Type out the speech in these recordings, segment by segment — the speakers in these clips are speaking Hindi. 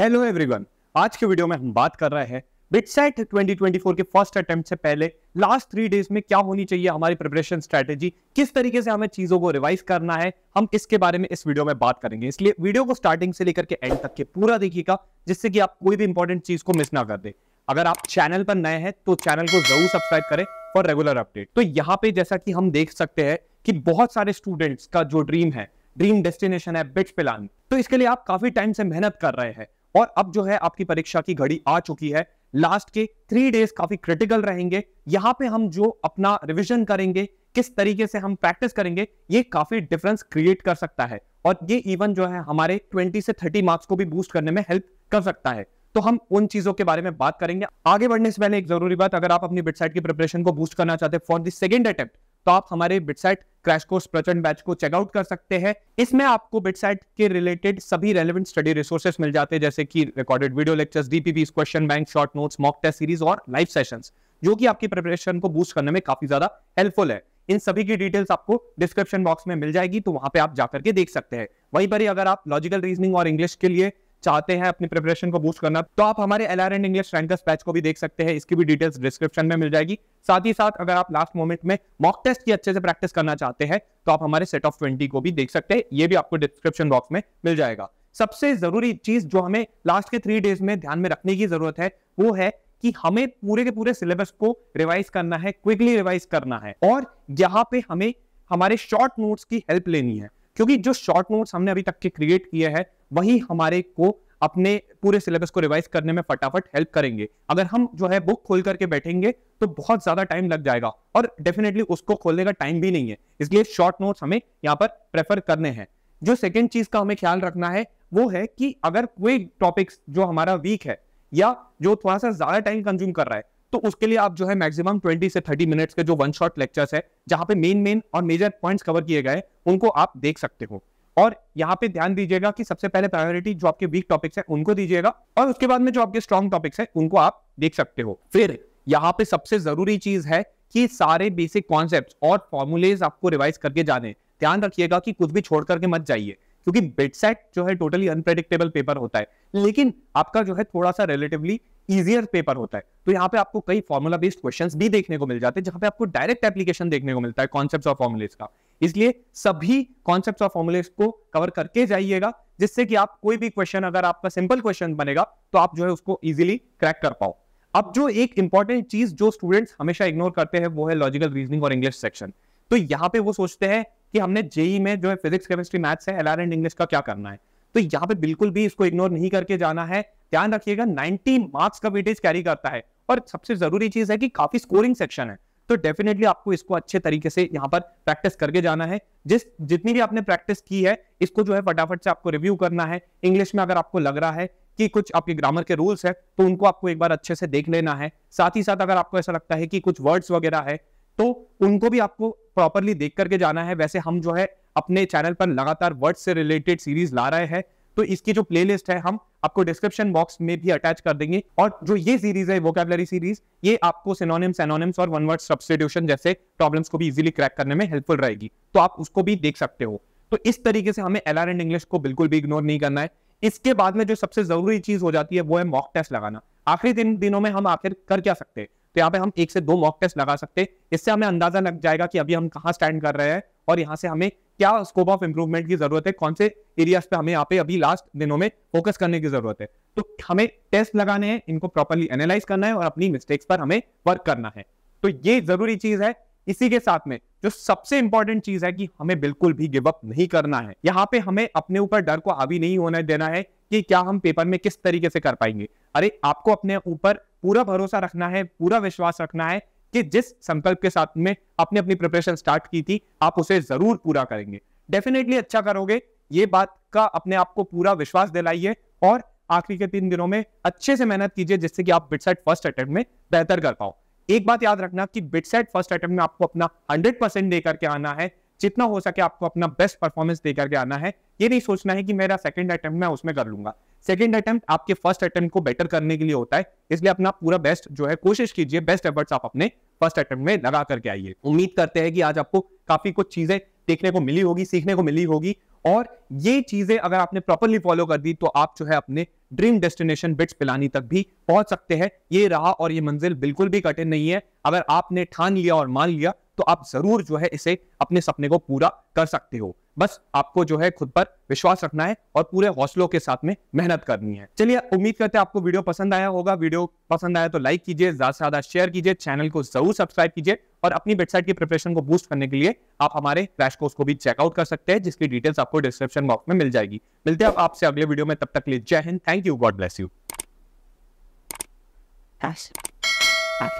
हेलो एवरीवन आज के वीडियो में हम बात कर रहे हैं बिटसेट 2024 के फर्स्ट अटेम्प्ट से पहले लास्ट थ्री डेज में क्या होनी चाहिए हमारी प्रिपरेशन स्ट्रेटेजी किस तरीके से हमें चीजों को रिवाइज करना है हम इसके बारे में इस वीडियो में बात करेंगे इसलिए वीडियो को स्टार्टिंग से लेकर के एंड तक के पूरा देखिएगा जिससे कि आप कोई भी इंपॉर्टेंट चीज को मिस ना कर दे अगर आप चैनल पर नए हैं तो चैनल को जरूर सब्सक्राइब करें फॉर रेगुलर अपडेट तो यहाँ पे जैसा कि हम देख सकते हैं कि बहुत सारे स्टूडेंट्स का जो ड्रीम है ड्रीम डेस्टिनेशन है बिट्स प्लान तो इसके लिए आप काफी टाइम से मेहनत कर रहे हैं और अब जो है आपकी परीक्षा की घड़ी आ चुकी है लास्ट के थ्री डेज काफी क्रिटिकल रहेंगे यहां पे हम जो अपना रिविजन करेंगे किस तरीके से हम प्रैक्टिस करेंगे ये काफी डिफरेंस क्रिएट कर सकता है और ये इवन जो है हमारे 20 से 30 मार्क्स को भी बूस्ट करने में हेल्प कर सकता है तो हम उन चीजों के बारे में बात करेंगे आगे बढ़ने से पहले एक जरूरी बात अगर आप अपनी बिटसाइट की प्रिपरेशन को बूस्ट करना चाहते हैं फॉर द सेकेंड अटेम्प्ट तो आप हमारे BITSAT crash course Prachand batch को चेकआउट कर सकते हैं इसमें आपको बिटसाइट के रिलेटेड सभी रेलिवेंट स्टडी रिसोर्सेस मिल जाते हैं जैसे कि recorded video lectures DPP question bank short notes mock test series और लाइव सेशन जो कि आपकी प्रिपरेशन को बूस्ट करने में काफी ज्यादा हेल्पफुल है इन सभी की डिटेल्स आपको डिस्क्रिप्शन बॉक्स में मिल जाएगी तो वहां पे आप जाकर के देख सकते हैं वहीं पर ही अगर आप लॉजिकल रीजनिंग और इंग्लिश के लिए चाहते हैं अपनी प्रिपरेशन को बूस्ट करना तो आप हमारे L R and English rankers batch को भी देख सकते हैं इसकी भी डिटेल्स डिस्क्रिप्शन में मिल जाएगी साथ ही साथ अगर आप लास्ट मोमेंट में मॉक टेस्ट की अच्छे से प्रैक्टिस करना चाहते हैं तो आप हमारे सेट ऑफ ट्वेंटी को भी देख सकते हैं ये भी आपको डिस्क्रिप्शन बॉक्स में मिल जाएगा सबसे जरूरी चीज जो हमें लास्ट के थ्री डेज में ध्यान में रखने की जरूरत है वो है कि हमें पूरे के पूरे सिलेबस को रिवाइज करना है क्विकली रिवाइज करना है और यहाँ पे हमें हमारे शॉर्ट नोट्स की हेल्प लेनी है क्योंकि जो शॉर्ट नोट्स हमने अभी तक के क्रिएट किए हैं वही हमारे को अपने पूरे सिलेबस को रिवाइज करने में फटाफट हेल्प करेंगे अगर हम जो है बुक खोल करके बैठेंगे तो बहुत ज्यादा टाइम लग जाएगा और डेफिनेटली उसको खोलने का टाइम भी नहीं है इसलिए शॉर्ट नोट्स हमें यहाँ पर प्रेफर करने हैं जो सेकेंड चीज का हमें ख्याल रखना है वो है कि अगर कोई टॉपिक्स जो हमारा वीक है या जो थोड़ा सा ज्यादा टाइम कंज्यूम कर रहा है तो उसके लिए आप जो है मैक्सिमम 20 से 30 मिनट्स के जो वन शॉट लेक्चर्स है जहाँ पे मेन मेन और मेजर पॉइंट्स कवर किए गए उनको आप देख सकते हो और यहाँ पे ध्यान दीजिएगा कि सबसे पहले प्रायोरिटी जो आपके वीक टॉपिक्स है उनको दीजिएगा और उसके बाद में जो आपके स्ट्रॉन्ग टॉपिक्स है उनको आप देख सकते हो फिर यहाँ पे सबसे जरूरी चीज है कि सारे बेसिक कॉन्सेप्ट और फॉर्मुलेज आपको रिवाइज करके जाने ध्यान रखिएगा कि कुछ भी छोड़ करके मत जाइए क्योंकि बेटसेट जो है टोटली अनप्रेडिक्टेबल पेपर होता है लेकिन आपका जो है थोड़ा सा रिलेटिवली इजियर पेपर होता है तो यहाँ पे आपको कई फॉर्मुला बेस्ड क्वेश्चन भी देखने को मिल जाते हैं जहां पे आपको डायरेक्ट एप्लीकेशन देखने को मिलता है कॉन्सेप्ट ऑफ फॉर्मुलेज का इसलिए सभी कॉन्सेप्ट ऑफ फॉर्मुलेज को कवर करके जाइएगा जिससे कि आप कोई भी क्वेश्चन अगर आपका सिंपल क्वेश्चन बनेगा तो आप जो है उसको इजिली क्रैक कर पाओ अब जो एक इंपॉर्टेंट चीज जो स्टूडेंट्स हमेशा इग्नोर करते हैं वो है लॉजिकल रीजनिंग और इंग्लिश सेक्शन तो यहाँ पे वो सोचते हैं कि हमने जेई में जो है फिजिक्स केमिस्ट्री मैथ्स है एल एंड इंग्लिश का क्या करना है तो यहाँ पे बिल्कुल भी इसको इग्नोर नहीं करके जाना है ध्यान रखिएगा 90 मार्क्स का वेटेज कैरी करता है और सबसे जरूरी चीज है कि काफी स्कोरिंग सेक्शन है तो डेफिनेटली आपको इसको अच्छे तरीके से यहाँ पर प्रैक्टिस करके जाना है जिस जितनी भी आपने प्रैक्टिस की है इसको जो है फटाफट से आपको रिव्यू करना है इंग्लिश में अगर आपको लग रहा है कि कुछ आपके ग्रामर के रूल्स है तो उनको आपको एक बार अच्छे से देख लेना है साथ ही साथ अगर आपको ऐसा लगता है कि कुछ वर्ड्स वगैरह है तो उनको भी आपको प्रॉपरली देख करके जाना है वैसे हम जो है अपने चैनल पर लगातार वर्ड से रिलेटेड सीरीज ला रहे हैं तो इसकी जो प्लेलिस्ट है हम आपको डिस्क्रिप्शन बॉक्स में भी अटैच कर देंगे और जो ये सीरीज है वोकेबलरी सीरीज ये आपको सिनोनिम्स एनोनिम्स और वन वर्ड सब्सटीट्यूशन जैसे प्रॉब्लम्स को भी इजीली क्रैक करने में हेल्पफुल रहेगी तो आप उसको भी देख सकते हो तो इस तरीके से हमें एल आर एंड इंग्लिश को बिल्कुल भी इग्नोर नहीं करना है इसके बाद में जो सबसे जरूरी चीज हो जाती है वो है मॉक टेस्ट लगाना आखिरी दिन दिनों में हम आखिर कर क्या सकते हैं तो यहाँ पे हम एक से दो मॉक टेस्ट लगा सकते हैं इससे हमें अंदाजा लग जाएगा कि अभी हम कहाँ स्टैंड कर रहे हैं और यहाँ से हमें क्या स्कोप ऑफ इंप्रूवमेंट की जरूरत है कौन से एरियाज पे हमें यहाँ पे अभी लास्ट दिनों में फोकस करने की जरूरत है तो हमें टेस्ट लगाने हैं इनको प्रॉपरली एनालाइज करना है और अपनी मिस्टेक्स पर हमें वर्क करना है तो ये जरूरी चीज है इसी के साथ में जो सबसे इंपॉर्टेंट चीज है कि हमें बिल्कुल भी गिव अप नहीं करना है यहाँ पे हमें अपने ऊपर डर को हावी नहीं होने देना है कि क्या हम पेपर में किस तरीके से कर पाएंगे अरे आपको अपने ऊपर पूरा भरोसा रखना है पूरा विश्वास रखना है कि जिस संकल्प के साथ में आपने अपनी प्रिपरेशन स्टार्ट की थी आप उसे जरूर पूरा करेंगे डेफिनेटली अच्छा करोगे ये बात का अपने आप को पूरा विश्वास दिलाइए और आखिरी के तीन दिनों में अच्छे से मेहनत कीजिए जिससे कि आप बिटसेट फर्स्ट अटेम्प्ट में बेहतर कर पाओ एक बात याद रखना कि बिटसेट फर्स्ट अटेम्प्ट में आपको अपना हंड्रेड परसेंट देकर के आना है जितना हो सके आपको अपना बेस्ट परफॉर्मेंस दे करके आना है ये नहीं सोचना है कि मेरा सेकंड अटेम्प्ट मैं उसमें कर लूंगा सेकंड अटेम्प्ट आपके फर्स्ट अटेम्प्ट को बेटर करने के लिए होता है इसलिए अपना पूरा बेस्ट जो है कोशिश कीजिए बेस्ट एफर्ट्स आप अपने फर्स्ट अटेम्प्ट में लगा करके आइए उम्मीद करते हैं कि आज आपको काफी कुछ चीजें देखने को मिली होगी सीखने को मिली होगी और ये चीजें अगर आपने प्रॉपरली फॉलो कर दी तो आप जो है अपने ड्रीम डेस्टिनेशन बिट्स पिलानी तक भी पहुंच सकते हैं ये राह और ये मंजिल बिल्कुल भी कठिन नहीं है अगर आपने ठान लिया और मान लिया तो आप जरूर जो है इसे अपने सपने को पूरा कर सकते हो बस आपको जो है खुद पर विश्वास रखना है और पूरे हौसलों के साथ में मेहनत करनी है चलिए उम्मीद करते हैं आपको वीडियो पसंद आया होगा वीडियो पसंद आया तो लाइक कीजिए ज्यादा से ज्यादा शेयर कीजिए चैनल को जरूर सब्सक्राइब कीजिए और अपनी वेबसाइट की प्रिपरेशन को बूस्ट करने के लिए आप हमारे क्रैश कोर्स को भी चेकआउट कर सकते हैं जिसकी डिटेल्स आपको डिस्क्रिप्शन बॉक्स में मिल जाएगी मिलते हैं आपसे अगले वीडियो में तब तक लिए जय हिंद thank you God bless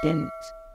you